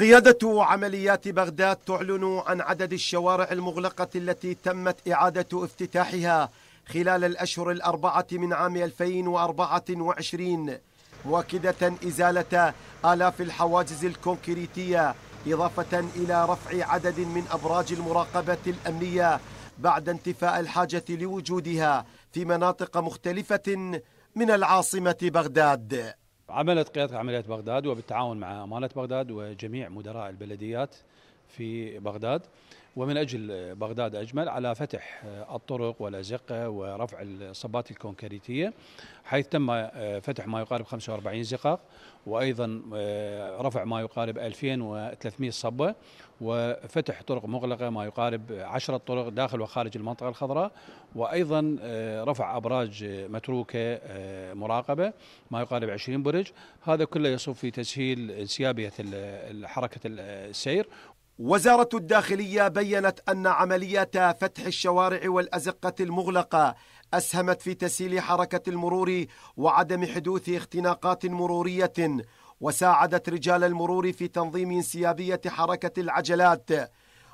قيادة عمليات بغداد تعلن عن عدد الشوارع المغلقة التي تمت إعادة افتتاحها خلال الأشهر الأربعة من عام 2024 مؤكدة إزالة آلاف الحواجز الكونكريتية إضافة إلى رفع عدد من أبراج المراقبة الأمنية بعد انتفاء الحاجة لوجودها في مناطق مختلفة من العاصمة بغداد عملت قيادة عمليات بغداد وبالتعاون مع أمانة بغداد وجميع مدراء البلديات في بغداد ومن أجل بغداد أجمل على فتح آه، الطرق والأزقة ورفع الصبات الكونكريتية حيث تم آه، فتح ما يقارب 45 زقاق وأيضا آه، رفع ما يقارب 2300 صبة وفتح طرق مغلقة ما يقارب 10 طرق داخل وخارج المنطقة الخضراء وأيضا رفع أبراج متروكة مراقبة ما يقارب 20 برج هذا كله يصب في تسهيل انسيابية حركة السير وزارة الداخلية بيّنت أن عملية فتح الشوارع والأزقة المغلقة أسهمت في تسهيل حركة المرور وعدم حدوث اختناقات مرورية وساعدت رجال المرور في تنظيم انسيابية حركة العجلات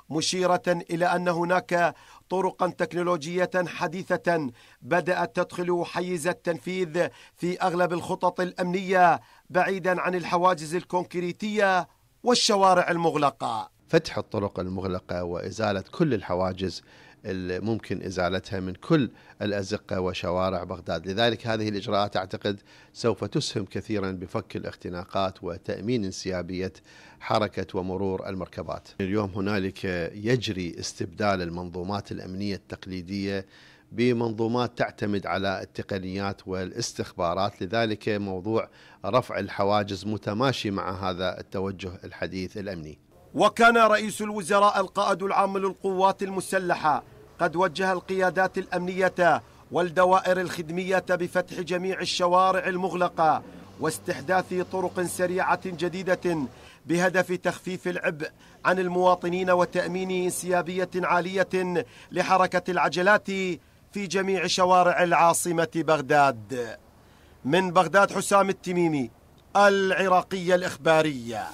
مشيرة إلى أن هناك طرقا تكنولوجية حديثة بدأت تدخل حيز التنفيذ في أغلب الخطط الأمنية بعيدا عن الحواجز الكونكريتية والشوارع المغلقه فتح الطرق المغلقة وإزالة كل الحواجز الممكن إزالتها من كل الأزقة وشوارع بغداد لذلك هذه الإجراءات أعتقد سوف تسهم كثيرا بفك الاختناقات وتأمين انسيابية حركة ومرور المركبات اليوم هنالك يجري استبدال المنظومات الأمنية التقليدية بمنظومات تعتمد على التقنيات والاستخبارات لذلك موضوع رفع الحواجز متماشي مع هذا التوجه الحديث الأمني وكان رئيس الوزراء القائد العام للقوات المسلحة قد وجه القيادات الأمنية والدوائر الخدمية بفتح جميع الشوارع المغلقة واستحداث طرق سريعة جديدة بهدف تخفيف العبء عن المواطنين وتأمين انسيابية عالية لحركة العجلات في جميع شوارع العاصمة بغداد من بغداد حسام التميمي العراقية الإخبارية